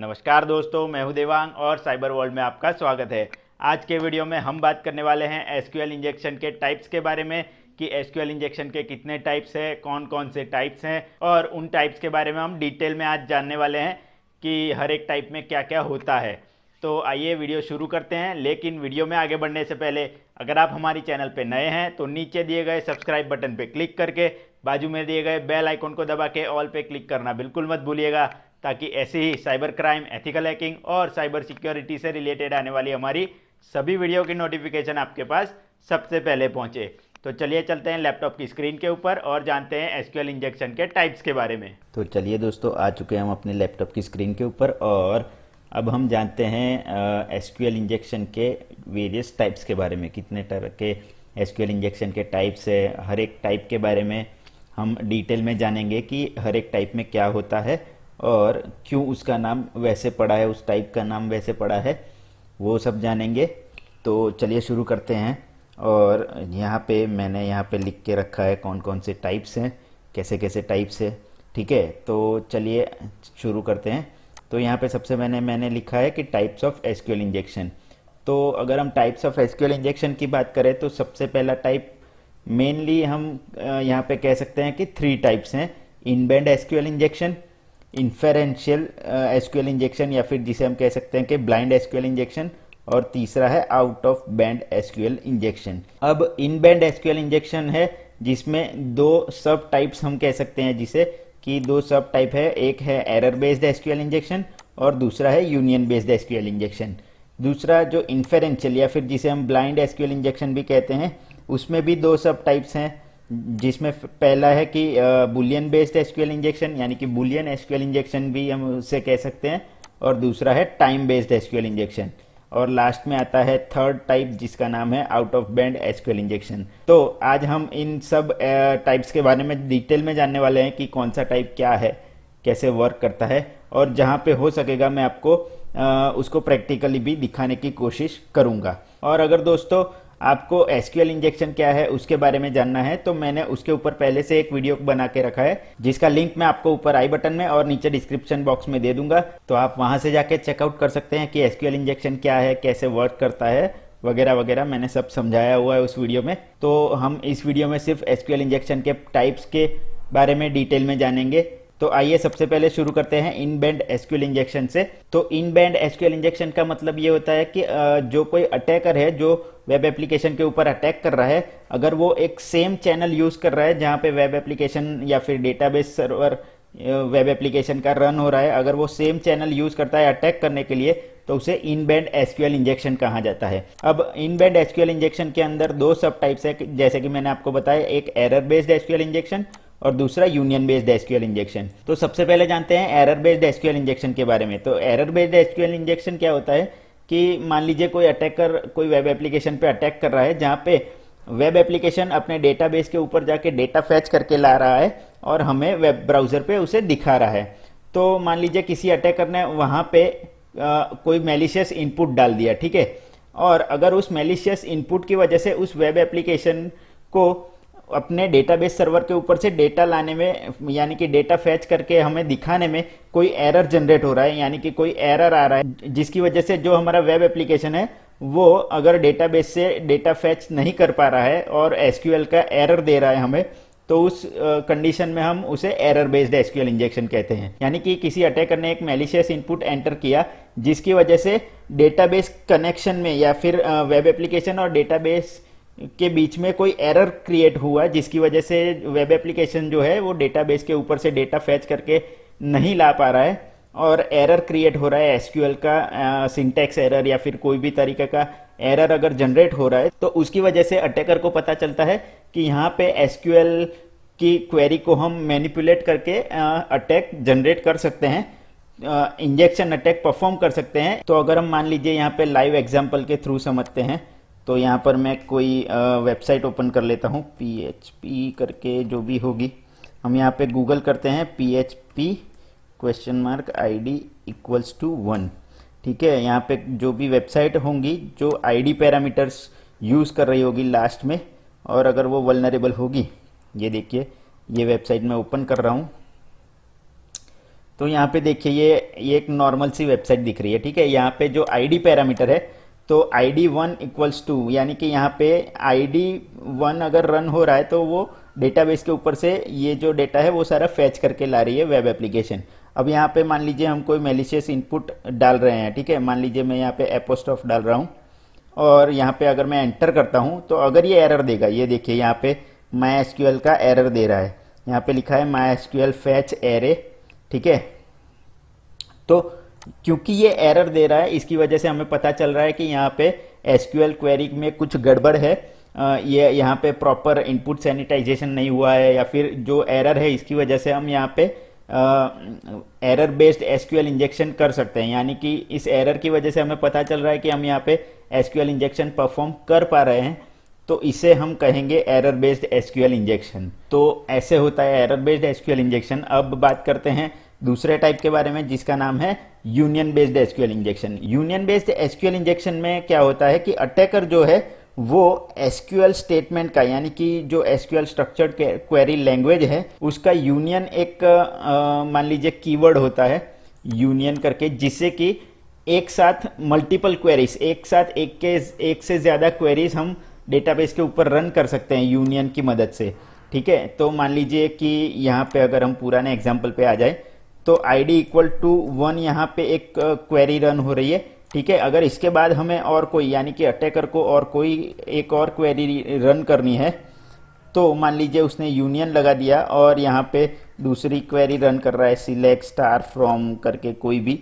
नमस्कार दोस्तों मैं हूं देवांग और साइबर वर्ल्ड में आपका स्वागत है आज के वीडियो में हम बात करने वाले हैं एसक्यूएल इंजेक्शन के टाइप्स के बारे में कि एसक्यूएल इंजेक्शन के कितने टाइप्स हैं कौन कौन से टाइप्स हैं और उन टाइप्स के बारे में हम डिटेल में आज जानने वाले हैं कि हर एक टाइप में क्या क्या होता है तो आइए वीडियो शुरू करते हैं लेकिन वीडियो में आगे बढ़ने से पहले अगर आप हमारी चैनल पर नए हैं तो नीचे दिए गए सब्सक्राइब बटन पर क्लिक करके बाजू में दिए गए बेल आइकॉन को दबा के ऑल पे क्लिक करना बिल्कुल मत भूलिएगा ताकि ऐसे ही साइबर क्राइम एथिकल हैकिंग और साइबर सिक्योरिटी से रिलेटेड आने वाली हमारी सभी वीडियो की नोटिफिकेशन आपके पास सबसे पहले पहुंचे तो चलिए चलते हैं लैपटॉप की स्क्रीन के ऊपर और जानते हैं एसक्यूएल इंजेक्शन के टाइप्स के बारे में तो चलिए दोस्तों आ चुके हैं हम अपने लैपटॉप की स्क्रीन के ऊपर और अब हम जानते हैं एसक्यूएल इंजेक्शन के वेरियस टाइप्स के बारे में कितने तरह के एसक्यूएल इंजेक्शन के टाइप्स है हर एक टाइप के बारे में हम डिटेल में जानेंगे कि हर एक टाइप में क्या होता है और क्यों उसका नाम वैसे पड़ा है उस टाइप का नाम वैसे पड़ा है वो सब जानेंगे तो चलिए शुरू करते हैं और यहाँ पे मैंने यहाँ पे लिख के रखा है कौन कौन से टाइप्स हैं कैसे कैसे टाइप्स है ठीक है तो चलिए शुरू करते हैं तो यहाँ पे सबसे मैंने मैंने लिखा है कि टाइप्स ऑफ एसक्यूएल इंजेक्शन तो अगर हम टाइप्स ऑफ एसक्यूएल इंजेक्शन की बात करें तो सबसे पहला टाइप मेनली हम यहाँ पे कह सकते हैं कि थ्री टाइप्स हैं in band SQL injection inferential SQL injection या फिर जिसे हम कह सकते हैं कि ब्लाइंड एसक्यूएल इंजेक्शन और तीसरा है out of band SQL injection अब इन बैंड एसक्यूएल इंजेक्शन है जिसमें दो सब टाइप्स हम कह सकते हैं जिसे कि दो सब टाइप है एक है एरर बेस्ड एसक्यूएल इंजेक्शन और दूसरा है यूनियन बेस्ड एसक्यूएल इंजेक्शन दूसरा जो इन्फेरेंशियल या फिर जिसे हम ब्लाइंड एसक्यूएल इंजेक्शन भी कहते हैं उसमें भी दो सब टाइप्स हैं जिसमें पहला है कि बुलियन बेस्ड एसक्यूएल इंजेक्शन यानी कि बुलियन एसक्यूएल इंजेक्शन भी हम उसे कह सकते हैं और दूसरा है टाइम बेस्ड एसक्यूएल इंजेक्शन और लास्ट में आता है थर्ड टाइप जिसका नाम है out of band SQL injection तो आज हम इन सब टाइप्स के बारे में डिटेल में जानने वाले हैं कि कौन सा टाइप क्या है कैसे वर्क करता है और जहाँ पे हो सकेगा मैं आपको आ, उसको प्रैक्टिकली भी दिखाने की कोशिश करूँगा और अगर दोस्तों आपको एसक्यूएल इंजेक्शन क्या है उसके बारे में जानना है तो मैंने उसके ऊपर पहले से एक वीडियो बना के रखा है जिसका लिंक मैं आपको ऊपर आई बटन में और नीचे डिस्क्रिप्शन बॉक्स में दे दूंगा तो आप वहां से जाके चेकआउट कर सकते हैं कि एसक्यूएल इंजेक्शन क्या है कैसे वर्क करता है वगैरह वगैरह मैंने सब समझाया हुआ है उस वीडियो में तो हम इस वीडियो में सिर्फ एसक्यूएल इंजेक्शन के टाइप्स के बारे में डिटेल में जानेंगे तो आइए सबसे पहले शुरू करते हैं इन बैंड एसक्यूएल इंजेक्शन से तो इन बैंड एसक्यूएल इंजेक्शन का मतलब ये होता है कि जो कोई अटैकर है जो वेब एप्लीकेशन के ऊपर अटैक कर रहा है अगर वो एक सेम चैनल यूज़ कर रहा है जहां पे वेब एप्लीकेशन या फिर डेटाबेस सर्वर वेब एप्लीकेशन का रन हो रहा है अगर वो सेम चैनल यूज़ करता है अटैक करने के लिए तो उसे इन बैंड एसक्यूएल इंजेक्शन कहा जाता है अब इन बैंड एसक्यूएल इंजेक्शन के अंदर दो सब टाइप्स है जैसे कि मैंने आपको बताया एक एरर बेस्ड एसक्यूएल इंजेक्शन और दूसरा यूनियन बेस्ड एसक्यूएल इंजेक्शन तो सबसे पहले जानते हैं एरर बेस्ड एसक्यूएल इंजेक्शन के बारे में तो एरर बेस्ड एसक्यूएल इंजेक्शन क्या होता है कि मान लीजिए कोई अटैकर कोई वेब एप्लीकेशन पे अटैक कर रहा है जहाँ पे वेब एप्लीकेशन अपने डेटाबेस के ऊपर जाके डेटा फैच करके ला रहा है और हमें वेब ब्राउज़र पे उसे दिखा रहा है तो मान लीजिए किसी अटैकर ने वहां पे आ, कोई मेलिशियस इनपुट डाल दिया ठीक है और अगर उस मेलिशियस इनपुट की वजह से उस वेब एप्लीकेशन को अपने डेटाबेस सर्वर के ऊपर से डेटा लाने में यानी कि डेटा फैच करके हमें दिखाने में कोई एरर जनरेट हो रहा है यानी कि कोई एरर आ रहा है जिसकी वजह से जो हमारा वेब एप्लीकेशन है वो अगर डेटाबेस से डेटा फैच नहीं कर पा रहा है और एसक्यूएल का एरर दे रहा है हमें तो उस कंडीशन में हम उसे एरर बेस्ड एसक्यूएल इंजेक्शन कहते हैं यानी कि किसी अटैकर ने एक मेलिशियस इनपुट एंटर किया जिसकी वजह से डेटाबेस कनेक्शन में या फिर वेब एप्लीकेशन और डेटाबेस के बीच में कोई एरर क्रिएट हुआ जिसकी वजह से वेब एप्लीकेशन जो है वो डेटाबेस के ऊपर से डेटा फैच करके नहीं ला पा रहा है और एरर क्रिएट हो रहा है एसक्यूएल का सिंटेक्स एरर या फिर कोई भी तरीके का एरर अगर जनरेट हो रहा है तो उसकी वजह से अटैकर को पता चलता है कि यहाँ पे एसक्यूएल की क्वेरी को हम मैनिपुलेट करके अटैक जनरेट कर सकते हैं इंजेक्शन अटैक परफॉर्म कर सकते हैं तो अगर हम मान लीजिए यहाँ पे लाइव एग्जाम्पल के थ्रू समझते हैं तो यहाँ पर मैं कोई वेबसाइट ओपन कर लेता हूँ पी एच पी करके जो भी होगी हम यहाँ पे गूगल करते हैं P H P question mark I D equals to one ठीक है यहाँ पे जो भी वेबसाइट होंगी जो आई डी पैरामीटर्स यूज़ कर रही होगी लास्ट में और अगर वो वलनरेबल होगी ये देखिए ये वेबसाइट मैं ओपन कर रहा हूँ तो यहाँ पे देखिए ये ये एक नॉर्मल सी वेबसाइट दिख रही है ठीक है यहाँ पे जो आईडी पैरामीटर है तो I D one equals to यानी कि यहाँ पे आई डी वन अगर रन हो रहा है तो वो डेटाबेस के ऊपर से ये जो डेटा है वो सारा फैच करके ला रही है वेब एप्लीकेशन अब यहाँ पे मान लीजिए हम कोई मेलिशियस इनपुट डाल रहे हैं ठीक है मान लीजिए मैं यहाँ पे एपोस्ट ऑफ डाल रहा हूँ और यहाँ पे अगर मैं एंटर करता हूँ तो अगर ये एरर देगा ये देखिए यहाँ पे माई एस का एरर दे रहा है यहाँ पे लिखा है माई एस फैच एरे ठीक है तो क्योंकि ये एरर दे रहा है इसकी वजह से हमें पता चल रहा है कि यहाँ पे एसक्यूएल क्वेरी में कुछ गड़बड़ है ये यहाँ पे प्रॉपर इनपुट सैनिटाइजेशन नहीं हुआ है या फिर जो एरर है इसकी वजह से हम यहाँ पे एरर बेस्ड एसक्यूएल इंजेक्शन कर सकते हैं यानी कि इस एरर की वजह से हमें पता चल रहा है कि हम यहाँ पे एसक्यूएल इंजेक्शन परफॉर्म कर पा रहे हैं तो इसे हम कहेंगे एरर बेस्ड एसक्यूएल इंजेक्शन तो ऐसे होता है एरर बेस्ड एसक्यूएल इंजेक्शन अब बात करते हैं दूसरे टाइप के बारे में जिसका नाम है union based SQL injection union based SQL injection में क्या होता है कि अटैकर जो है वो एसक्यूएल स्टेटमेंट का यानी कि जो एसक्यूएल स्ट्रक्चर्ड क्वेरी लैंग्वेज है उसका यूनियन एक मान लीजिए कीवर्ड होता है यूनियन करके जिससे कि एक साथ मल्टीपल क्वेरीज एक साथ एक के एक से ज़्यादा क्वेरीज हम डेटाबेस के ऊपर रन कर सकते हैं यूनियन की मदद से ठीक है तो मान लीजिए कि यहाँ पे अगर हम पुराने एग्जाम्पल पे आ जाए तो I D equal to one यहाँ पे एक क्वेरी रन हो रही है ठीक है अगर इसके बाद हमें और कोई यानी कि अटैकर को और कोई एक और क्वेरी रन करनी है तो मान लीजिए उसने यूनियन लगा दिया और यहाँ पे दूसरी क्वेरी रन कर रहा है सिलेक्ट स्टार फ्रॉम करके कोई भी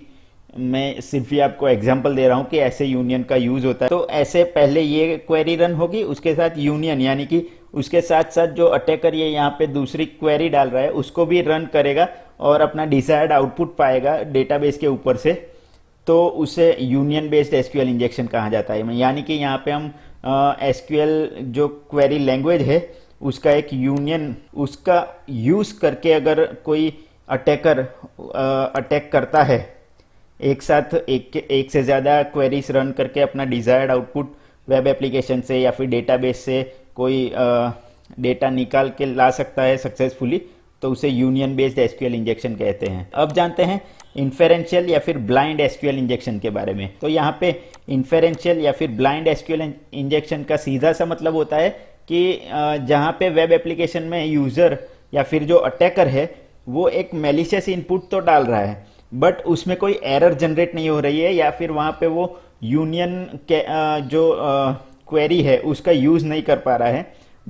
मैं सिर्फ ही आपको एग्जांपल दे रहा हूँ कि ऐसे यूनियन का यूज़ होता है तो ऐसे पहले ये क्वेरी रन होगी उसके साथ यूनियन यानी कि उसके साथ साथ जो अटैकर ये यहाँ पे दूसरी क्वेरी डाल रहा है उसको भी रन करेगा और अपना डिजायर्ड आउटपुट पाएगा डेटाबेस के ऊपर से तो उसे यूनियन बेस्ड एसक्यूएल इंजेक्शन कहा जाता है यानी कि यहाँ पे हम एसक्यूएल uh, जो क्वेरी लैंग्वेज है उसका एक यूनियन उसका यूज करके अगर कोई अटैकर अटैक uh, करता है एक साथ एक एक से ज़्यादा क्वेरीज रन करके अपना डिजायर्ड आउटपुट वेब एप्लीकेशन से या फिर डेटाबेस से कोई डेटा uh, निकाल के ला सकता है सक्सेसफुली तो उसे यूनियन बेस्ड एसक्यूएल इंजेक्शन कहते हैं अब जानते हैं इन्फेरेंशियल या फिर ब्लाइंड एसक्यूएल इंजेक्शन के बारे में तो यहाँ पे इन्फेरेंशियल या फिर ब्लाइंड एसक्यूएल इंजेक्शन का सीधा सा मतलब होता है कि जहाँ पे वेब एप्लीकेशन में यूज़र या फिर जो अटैकर है वो एक मेलिशियस इनपुट तो डाल रहा है बट उसमें कोई एरर जनरेट नहीं हो रही है या फिर वहाँ पे वो यूनियन के जो क्वेरी है उसका यूज़ नहीं कर पा रहा है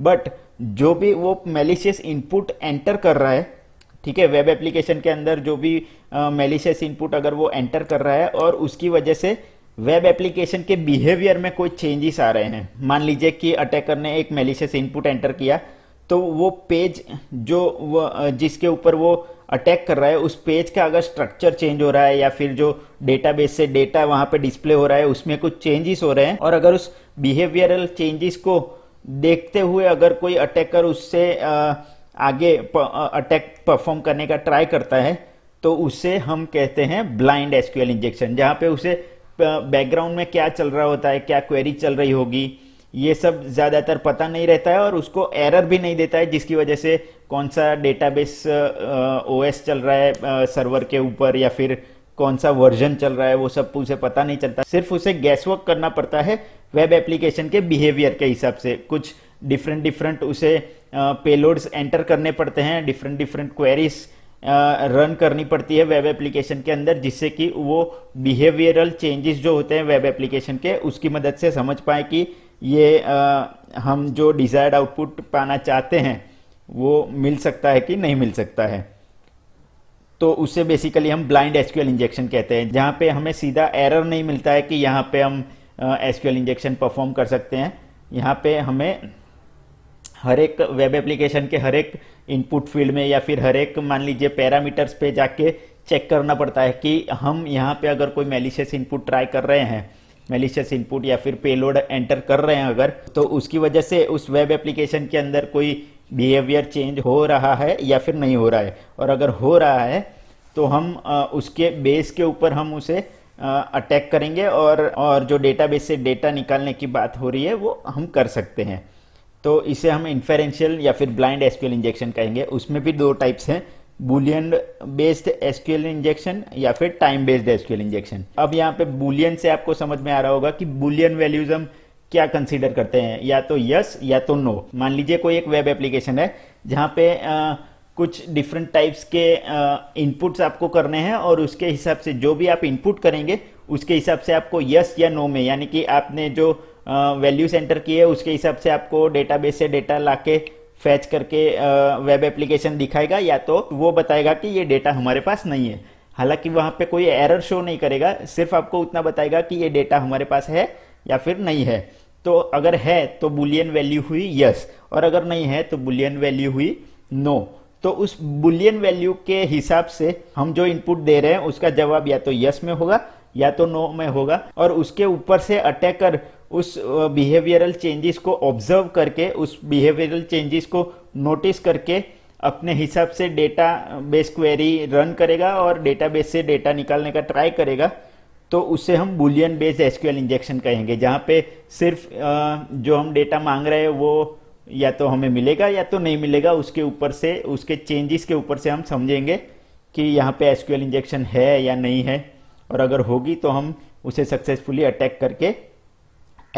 बट जो भी वो मेलिशियस इनपुट एंटर कर रहा है ठीक है वेब एप्लीकेशन के अंदर जो भी मेलिशियस इनपुट अगर वो एंटर कर रहा है और उसकी वजह से वेब एप्लीकेशन के बिहेवियर में कोई चेंजेस आ रहे हैं मान लीजिए कि अटैकर ने एक मेलिशियस इनपुट एंटर किया तो वो पेज जो वो जिसके ऊपर वो अटैक कर रहा है उस पेज का अगर स्ट्रक्चर चेंज हो रहा है या फिर जो डेटाबेस से डेटा वहां पे डिस्प्ले हो रहा है उसमें कुछ चेंजेस हो रहे हैं और अगर उस बिहेवियरल चेंजेस को देखते हुए अगर कोई अटैकर उससे आगे अटैक परफॉर्म करने का ट्राई करता है तो उसे हम कहते हैं ब्लाइंड एसक्यूएल इंजेक्शन जहां पे उसे बैकग्राउंड में क्या चल रहा होता है क्या क्वेरी चल रही होगी ये सब ज़्यादातर पता नहीं रहता है और उसको एरर भी नहीं देता है जिसकी वजह से कौन सा डेटाबेस ओएस चल रहा है सर्वर के ऊपर या फिर कौन सा वर्जन चल रहा है वो सब उसे पता नहीं चलता सिर्फ उसे गैस वर्क करना पड़ता है वेब एप्लीकेशन के बिहेवियर के हिसाब से कुछ डिफरेंट डिफरेंट उसे पेलोड्स एंटर करने पड़ते हैं डिफरेंट डिफरेंट क्वेरीज रन करनी पड़ती है वेब एप्लीकेशन के अंदर जिससे कि वो बिहेवियरल चेंजेस जो होते हैं वेब एप्लीकेशन के उसकी मदद से समझ पाए कि ये uh, हम जो डिज़ायर्ड आउटपुट पाना चाहते हैं वो मिल सकता है कि नहीं मिल सकता है तो उससे बेसिकली हम ब्लाइंड एसक्यूएल इंजेक्शन कहते हैं जहाँ पे हमें सीधा एरर नहीं मिलता है कि यहाँ पे हम एस इंजेक्शन परफॉर्म कर सकते हैं यहाँ पे हमें हर एक वेब एप्लीकेशन के हर एक इनपुट फील्ड में या फिर हर एक मान लीजिए पैरामीटर्स पे जाके चेक करना पड़ता है कि हम यहाँ पे अगर कोई मेलिशियस इनपुट ट्राई कर रहे हैं मेलिशियस इनपुट या फिर पेलोड एंटर कर रहे हैं अगर तो उसकी वजह से उस वेब एप्लीकेशन के अंदर कोई बिहेवियर चेंज हो रहा है या फिर नहीं हो रहा है और अगर हो रहा है तो हम उसके बेस के ऊपर हम उसे अटैक करेंगे और और जो डेटाबेस से डेटा निकालने की बात हो रही है वो हम कर सकते हैं तो इसे हम इन्फेरेंशियल या फिर ब्लाइंड एसक्यूएल इंजेक्शन कहेंगे उसमें भी दो टाइप्स हैं बुलियन बेस्ड एसक्यूएल इंजेक्शन या फिर टाइम बेस्ड एसक्यूएल इंजेक्शन अब यहाँ पे बुलियन से आपको समझ में आ रहा होगा कि बुलियन वैल्यूज हम क्या कंसिडर करते हैं या तो यस या तो नो मान लीजिए कोई एक वेब एप्लीकेशन है जहाँ पे आ, कुछ डिफरेंट टाइप्स के इनपुट्स आपको करने हैं और उसके हिसाब से जो भी आप इनपुट करेंगे उसके हिसाब से आपको यस या नो में यानी कि आपने जो वैल्यू सेंटर की है उसके हिसाब से आपको डेटाबेस से डेटा लाके फैच करके वेब एप्लीकेशन दिखाएगा या तो वो बताएगा कि ये डेटा हमारे पास नहीं है हालांकि वहां पे कोई एरर शो नहीं करेगा सिर्फ आपको उतना बताएगा कि ये डेटा हमारे पास है या फिर नहीं है तो अगर है तो बुलियन वैल्यू हुई यस और अगर नहीं है तो बुलियन वैल्यू हुई नो तो उस बुलियन वैल्यू के हिसाब से हम जो इनपुट दे रहे हैं उसका जवाब या तो यस में होगा या तो नो में होगा और उसके ऊपर से अटैकर उस बिहेवियरल चेंजेस को ऑब्जर्व करके उस बिहेवियरल चेंजेस को नोटिस करके अपने हिसाब से डेटा बेस क्वेरी रन करेगा और डेटा बेस से डेटा निकालने का ट्राई करेगा तो उसे हम बुलियन बेस्ड एसक्यूएल इंजेक्शन कहेंगे जहाँ पे सिर्फ जो हम डेटा मांग रहे हैं वो या तो हमें मिलेगा या तो नहीं मिलेगा उसके ऊपर से उसके चेंजेस के ऊपर से हम समझेंगे कि यहाँ पे एसक्यूएल इंजेक्शन है या नहीं है और अगर होगी तो हम उसे सक्सेसफुली अटैक करके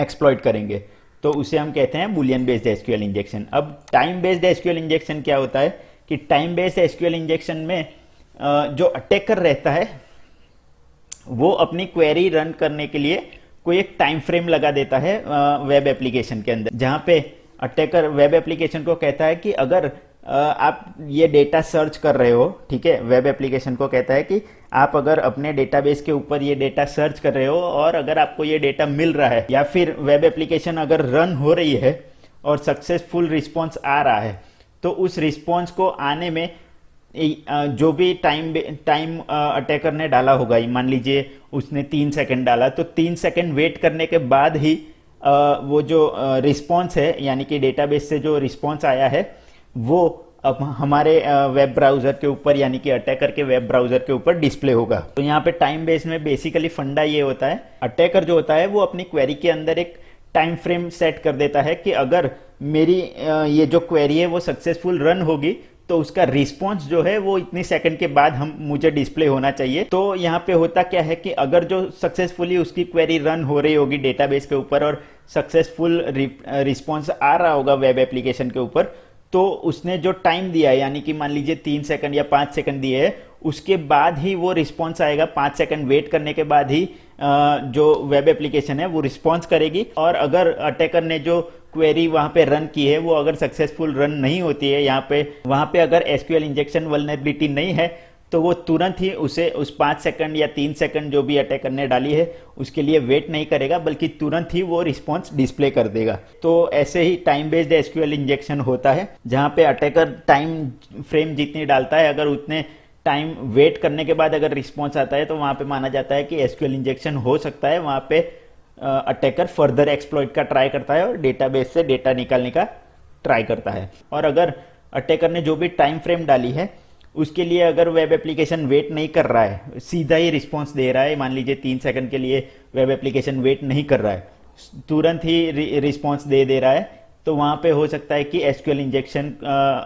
एक्सप्लॉयट करेंगे तो उसे हम कहते हैं बुलियन बेस्ड एसक्यूएल इंजेक्शन अब टाइम बेस्ड एसक्यूएल इंजेक्शन क्या होता है कि टाइम बेस्ड एसक्यूएल इंजेक्शन में जो अटैकर रहता है वो अपनी क्वेरी रन करने के लिए कोई एक टाइम फ्रेम लगा देता है वेब एप्लीकेशन के अंदर जहाँ पे अटैकर वेब एप्लीकेशन को कहता है कि अगर आप ये डेटा सर्च कर रहे हो ठीक है वेब एप्लीकेशन को कहता है कि आप अगर अपने डेटाबेस के ऊपर ये डेटा सर्च कर रहे हो और अगर आपको ये डेटा मिल रहा है या फिर वेब एप्लीकेशन अगर रन हो रही है और सक्सेसफुल रिस्पॉन्स आ रहा है तो उस रिस्पॉन्स को आने में जो भी टाइम टाइम अटैकर ने डाला होगा मान लीजिए उसने तीन सेकंड डाला तो तीन सेकंड वेट करने के बाद ही वो जो रिस्पॉन्स है यानी कि डेटाबेस से जो रिस्पॉन्स आया है वो अब हमारे वेब ब्राउज़र के ऊपर यानी कि अटैकर के वेब ब्राउज़र के ऊपर डिस्प्ले होगा तो यहाँ पे टाइम बेस में बेसिकली फंडा ये होता है अटैकर जो होता है वो अपनी क्वेरी के अंदर एक टाइम फ्रेम सेट कर देता है कि अगर मेरी ये जो क्वेरी है वो सक्सेसफुल रन होगी तो उसका रिस्पॉन्स जो है वो इतनी सेकंड के बाद हम मुझे डिस्प्ले होना चाहिए तो यहाँ पे होता क्या है कि अगर जो सक्सेसफुली उसकी क्वेरी रन हो रही होगी डेटाबेस के ऊपर और सक्सेसफुल रिस्पॉन्स आ रहा होगा वेब एप्लीकेशन के ऊपर तो उसने जो टाइम दिया है यानी कि मान लीजिए तीन सेकंड या पाँच सेकंड दिए है उसके बाद ही वो रिस्पॉन्स आएगा पाँच सेकंड वेट करने के बाद ही जो वेब एप्लीकेशन है वो रिस्पॉन्स करेगी और अगर अटैकर ने जो क्वेरी वहां पे रन की है वो अगर सक्सेसफुल रन नहीं होती है यहाँ पे वहां पे अगर एसक्यूएल इंजेक्शन वलनेबिलिटी नहीं है तो वो तुरंत ही उसे उस पांच सेकंड या तीन सेकंड जो भी अटैक करने डाली है उसके लिए वेट नहीं करेगा बल्कि तुरंत ही वो रिस्पॉन्स डिस्प्ले कर देगा तो ऐसे ही टाइम बेस्ड एसक्यूएल इंजेक्शन होता है जहां पे अटैकर टाइम फ्रेम जितनी डालता है अगर उतने टाइम वेट करने के बाद अगर रिस्पॉन्स आता है तो वहां पे माना जाता है कि एसक्यूएल इंजेक्शन हो सकता है वहां पे अटैकर फर्दर एक्सप्लोइट का ट्राई करता है और डेटाबेस से डेटा निकालने का ट्राई करता है और अगर अटैकर ने जो भी टाइम फ्रेम डाली है उसके लिए अगर वेब एप्लीकेशन वेट नहीं कर रहा है सीधा ही रिस्पॉन्स दे रहा है मान लीजिए तीन सेकंड के लिए वेब एप्लीकेशन वेट नहीं कर रहा है तुरंत ही रिस्पॉन्स दे दे रहा है तो वहाँ पे हो सकता है कि एसक्यूएल इंजेक्शन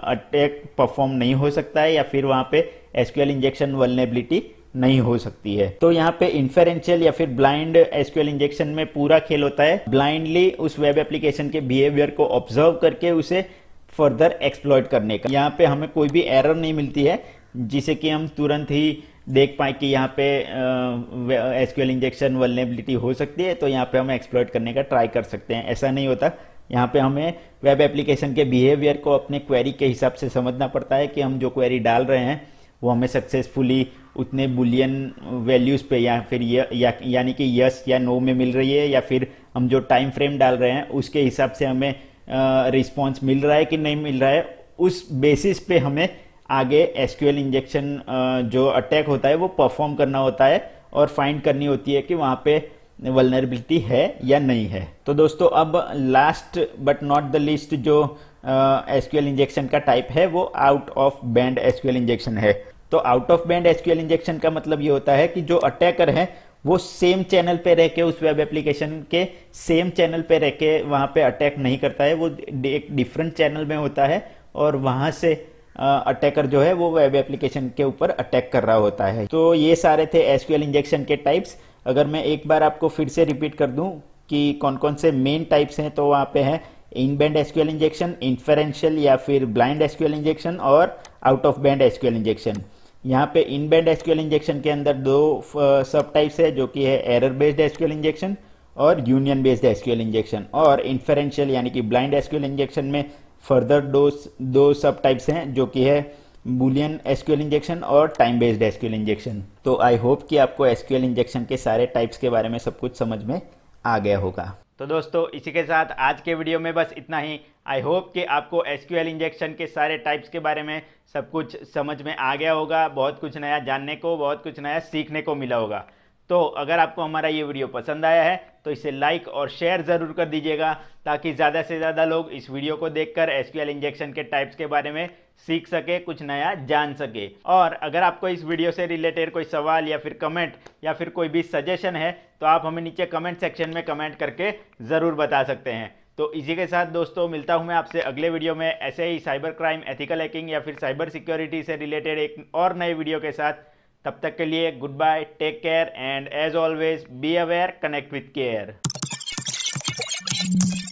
अटैक परफॉर्म नहीं हो सकता है या फिर वहाँ पे एसक्यूएल इंजेक्शन वलनेबिलिटी नहीं हो सकती है तो यहाँ पे इन्फेरेंशियल या फिर ब्लाइंड एसक्यूएल इंजेक्शन में पूरा खेल होता है ब्लाइंडली उस वेब एप्लीकेशन के बिहेवियर को ऑब्जर्व करके उसे फर्दर एक्सप्लॉयट करने का यहाँ पे हमें कोई भी एरर नहीं मिलती है जिसे कि हम तुरंत ही देख पाए कि यहाँ पे एसक्यूएल इंजेक्शन वलनेबिलिटी हो सकती है तो यहाँ पे हम एक्सप्लॉयट करने का ट्राई कर सकते हैं ऐसा नहीं होता यहाँ पे हमें वेब एप्लीकेशन के बिहेवियर को अपने क्वेरी के हिसाब से समझना पड़ता है कि हम जो क्वेरी डाल रहे हैं वो हमें सक्सेसफुली उतने बुलियन वैल्यूज़ पे या फिर या, या यानी कि यस या नो में मिल रही है या फिर हम जो टाइम फ्रेम डाल रहे हैं उसके हिसाब से हमें रिस्पॉन्स मिल रहा है कि नहीं मिल रहा है उस बेसिस पे हमें आगे एस इंजेक्शन जो अटैक होता है वो परफॉर्म करना होता है और फाइंड करनी होती है कि वहाँ पे वलनरेबिलिटी है या नहीं है तो दोस्तों अब last but not the list जो एस इंजेक्शन का टाइप है वो out of band S injection है तो out of band SQL injection का मतलब ये होता है कि जो अटैकर है वो सेम चैनल पे रह के उस वेब एप्लीकेशन के सेम चैनल पे रह के वहाँ पे अटैक नहीं करता है वो एक डिफरेंट चैनल में होता है और वहाँ से अटैकर जो है वो वेब एप्लीकेशन के ऊपर अटैक कर रहा होता है तो ये सारे थे एसक्यूएल इंजेक्शन के टाइप्स अगर मैं एक बार आपको फिर से रिपीट कर दूं कि कौन कौन से मेन टाइप्स हैं तो वहाँ पे है in band SQL injection inferential या फिर ब्लाइंड एसक्यूएल इंजेक्शन और out of band SQL injection यहाँ पे इनबैंड एसक्यूएल इंजेक्शन के अंदर दो सब टाइप्स है जो कि है एरर बेस्ड एसक्यूएल इंजेक्शन और यूनियन बेस्ड एसक्यूएल इंजेक्शन और इन्फेरेंशियल यानी कि ब्लाइंड एसक्यूएल इंजेक्शन में फर्दर दो दो सब टाइप्स हैं जो कि है बुलियन एसक्यूएल इंजेक्शन और टाइम बेस्ड एसक्यूएल इंजेक्शन तो आई होप कि आपको एसक्यूएल इंजेक्शन के सारे टाइप्स के बारे में सब कुछ समझ में आ गया होगा तो दोस्तों इसी के साथ आज के वीडियो में बस इतना ही आई होप कि आपको एस इंजेक्शन के सारे टाइप्स के बारे में सब कुछ समझ में आ गया होगा बहुत कुछ नया जानने को बहुत कुछ नया सीखने को मिला होगा तो अगर आपको हमारा ये वीडियो पसंद आया है तो इसे लाइक और शेयर ज़रूर कर दीजिएगा ताकि ज़्यादा से ज़्यादा लोग इस वीडियो को देखकर एसक्यूएल इंजेक्शन के टाइप्स के बारे में सीख सके कुछ नया जान सके और अगर आपको इस वीडियो से रिलेटेड कोई सवाल या फिर कमेंट या फिर कोई भी सजेशन है तो आप हमें नीचे कमेंट सेक्शन में कमेंट करके ज़रूर बता सकते हैं तो इसी के साथ दोस्तों मिलता हूं मैं आपसे अगले वीडियो में ऐसे ही साइबर क्राइम एथिकल हैकिंग या फिर साइबर सिक्योरिटी से रिलेटेड एक और नए वीडियो के साथ तब तक के लिए good bye take care and as always be aware connect with care